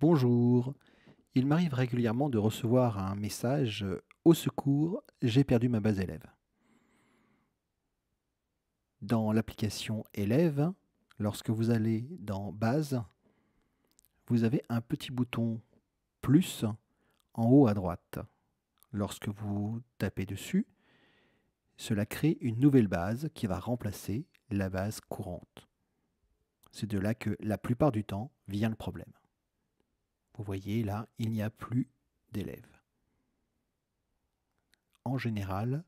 Bonjour, il m'arrive régulièrement de recevoir un message euh, Au secours, j'ai perdu ma base élève. Dans l'application élève, lorsque vous allez dans base, vous avez un petit bouton plus en haut à droite. Lorsque vous tapez dessus, cela crée une nouvelle base qui va remplacer la base courante. C'est de là que la plupart du temps vient le problème. Vous voyez là, il n'y a plus d'élèves. En général,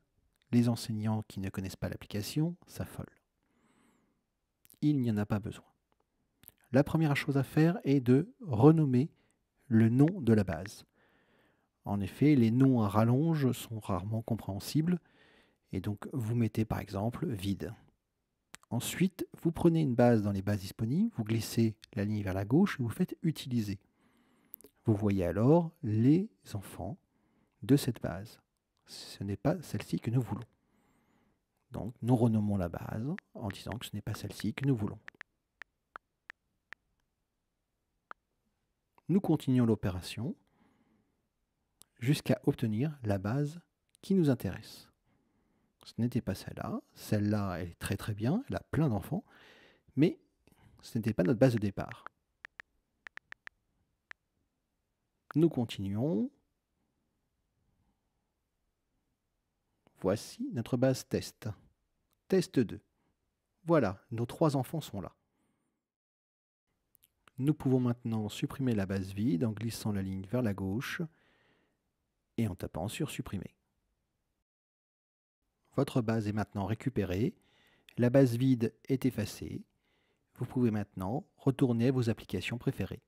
les enseignants qui ne connaissent pas l'application s'affolent. Il n'y en a pas besoin. La première chose à faire est de renommer le nom de la base. En effet, les noms à rallonge sont rarement compréhensibles, et donc vous mettez par exemple vide. Ensuite, vous prenez une base dans les bases disponibles, vous glissez la ligne vers la gauche et vous faites utiliser. Vous voyez alors les enfants de cette base. Ce n'est pas celle-ci que nous voulons. Donc nous renommons la base en disant que ce n'est pas celle-ci que nous voulons. Nous continuons l'opération jusqu'à obtenir la base qui nous intéresse. Ce n'était pas celle-là. Celle-là, est très très bien, elle a plein d'enfants, mais ce n'était pas notre base de départ. Nous continuons. Voici notre base test. Test 2. Voilà, nos trois enfants sont là. Nous pouvons maintenant supprimer la base vide en glissant la ligne vers la gauche et en tapant sur supprimer. Votre base est maintenant récupérée. La base vide est effacée. Vous pouvez maintenant retourner à vos applications préférées.